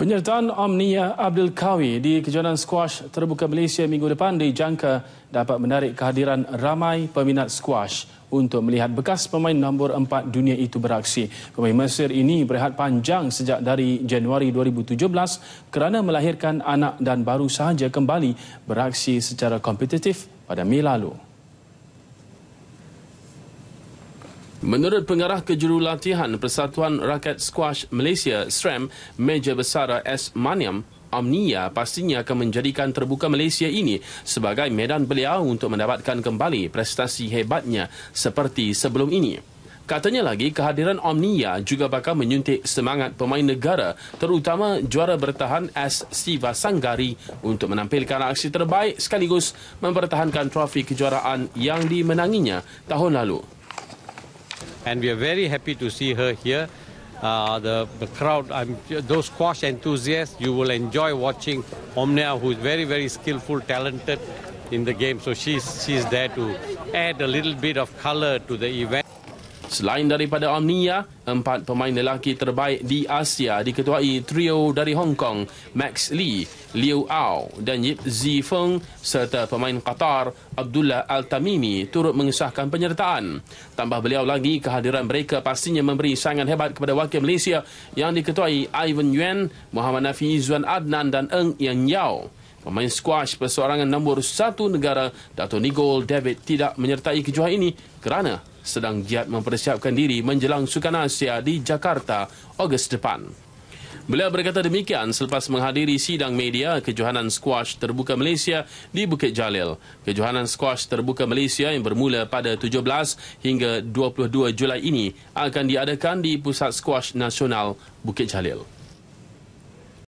Penyertaan Omnia Abdul Kawi di Kejohanan Squash Terbuka Malaysia minggu depan dijangka dapat menarik kehadiran ramai peminat squash untuk melihat bekas pemain nombor empat dunia itu beraksi. Pemain Mesir ini berehat panjang sejak dari Januari 2017 kerana melahirkan anak dan baru sahaja kembali beraksi secara kompetitif pada Mei lalu. Menurut pengarah kejurulatihan Persatuan Rakyat Squash Malaysia, SRAM, Meja Besar S. Maniam, Omnia pastinya akan menjadikan terbuka Malaysia ini sebagai medan beliau untuk mendapatkan kembali prestasi hebatnya seperti sebelum ini. Katanya lagi, kehadiran Omnia juga bakal menyuntik semangat pemain negara, terutama juara bertahan S. Siva Sanggari untuk menampilkan aksi terbaik sekaligus mempertahankan trofi kejuaraan yang dimenanginya tahun lalu. And we are very happy to see her here. Uh, the, the crowd, those squash enthusiasts, you will enjoy watching Omnia, who is very, very skillful, talented in the game. So she's, she's there to add a little bit of color to the event. Selain daripada Omnia, empat pemain lelaki terbaik di Asia diketuai trio dari Hong Kong, Max Lee, Liu Ao dan Yip Zi Feng serta pemain Qatar, Abdullah Al-Tamimi turut mengesahkan penyertaan. Tambah beliau lagi, kehadiran mereka pastinya memberi sangat hebat kepada wakil Malaysia yang diketuai Ivan Yuan, Muhammad Nafi Zuan Adnan dan Eng Yang Yao. Pemain squash perseorangan nombor satu negara, Dato Nigol David tidak menyertai kejuaraan ini kerana sedang giat mempersiapkan diri menjelang Sukan Asia di Jakarta Ogos depan. Beliau berkata demikian selepas menghadiri sidang media Kejohanan Squash Terbuka Malaysia di Bukit Jalil. Kejohanan Squash Terbuka Malaysia yang bermula pada 17 hingga 22 Julai ini akan diadakan di Pusat Squash Nasional Bukit Jalil.